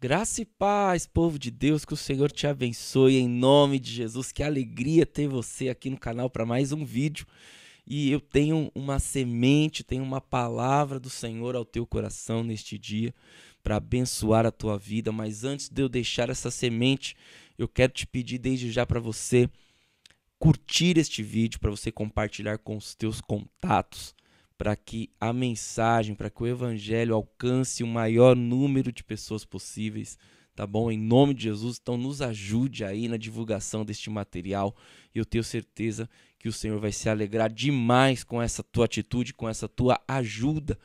Graça e paz, povo de Deus, que o Senhor te abençoe em nome de Jesus. Que alegria ter você aqui no canal para mais um vídeo. E eu tenho uma semente, tenho uma palavra do Senhor ao teu coração neste dia para abençoar a tua vida. Mas antes de eu deixar essa semente, eu quero te pedir desde já para você curtir este vídeo, para você compartilhar com os teus contatos, para que a mensagem, para que o evangelho alcance o maior número de pessoas possíveis, tá bom? Em nome de Jesus, então nos ajude aí na divulgação deste material. Eu tenho certeza que o Senhor vai se alegrar demais com essa tua atitude, com essa tua ajuda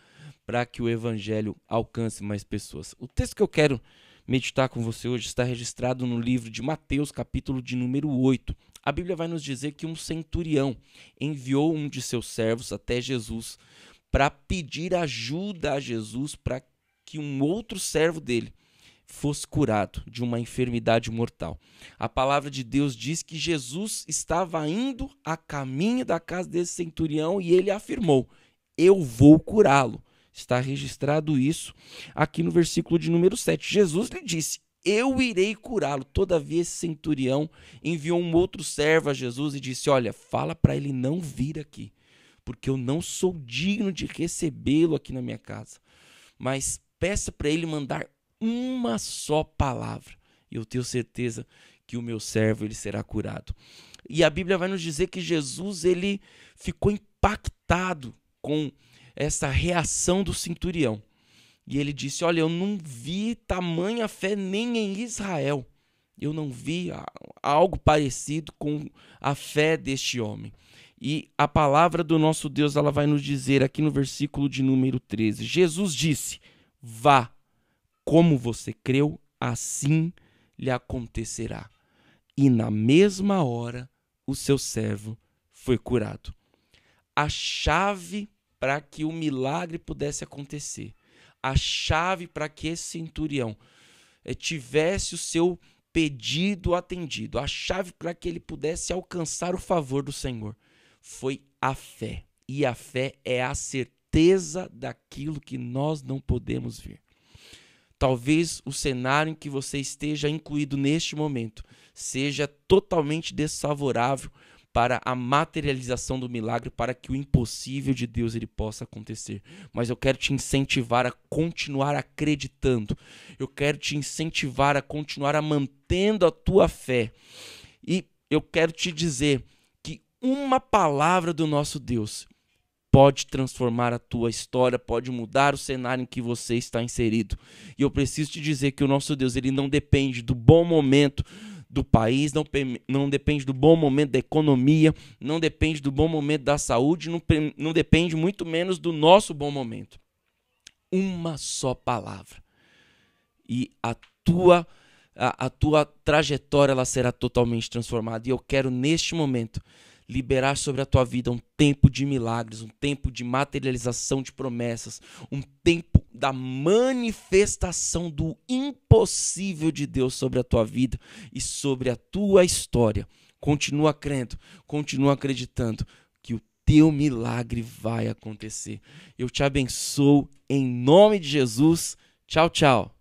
para que o evangelho alcance mais pessoas. O texto que eu quero meditar com você hoje está registrado no livro de Mateus, capítulo de número 8. A Bíblia vai nos dizer que um centurião enviou um de seus servos até Jesus para pedir ajuda a Jesus para que um outro servo dele fosse curado de uma enfermidade mortal. A palavra de Deus diz que Jesus estava indo a caminho da casa desse centurião e ele afirmou: Eu vou curá-lo. Está registrado isso aqui no versículo de número 7. Jesus lhe disse: eu irei curá-lo. Todavia, esse centurião enviou um outro servo a Jesus e disse: Olha, fala para ele não vir aqui, porque eu não sou digno de recebê-lo aqui na minha casa. Mas peça para ele mandar uma só palavra, e eu tenho certeza que o meu servo ele será curado. E a Bíblia vai nos dizer que Jesus ele ficou impactado com essa reação do centurião. E ele disse: Olha, eu não vi tamanha fé nem em Israel. Eu não vi ah, algo parecido com a fé deste homem. E a palavra do nosso Deus, ela vai nos dizer aqui no versículo de número 13: Jesus disse: Vá, como você creu, assim lhe acontecerá. E na mesma hora o seu servo foi curado. A chave para que o milagre pudesse acontecer. A chave para que esse centurião eh, tivesse o seu pedido atendido, a chave para que ele pudesse alcançar o favor do Senhor foi a fé. E a fé é a certeza daquilo que nós não podemos ver. Talvez o cenário em que você esteja incluído neste momento seja totalmente desfavorável para a materialização do milagre, para que o impossível de Deus ele possa acontecer. Mas eu quero te incentivar a continuar acreditando. Eu quero te incentivar a continuar a mantendo a tua fé. E eu quero te dizer que uma palavra do nosso Deus pode transformar a tua história, pode mudar o cenário em que você está inserido. E eu preciso te dizer que o nosso Deus, ele não depende do bom momento, do país, não, não depende do bom momento da economia, não depende do bom momento da saúde, não, não depende muito menos do nosso bom momento. Uma só palavra. E a tua. A, a, tua trajetória ela será totalmente transformada. E eu quero, neste momento, liberar sobre a tua vida um tempo de milagres, um tempo de materialização de promessas, um tempo da manifestação do impossível de Deus sobre a tua vida e sobre a tua história. Continua crendo, continua acreditando que o teu milagre vai acontecer. Eu te abençoo em nome de Jesus. Tchau, tchau.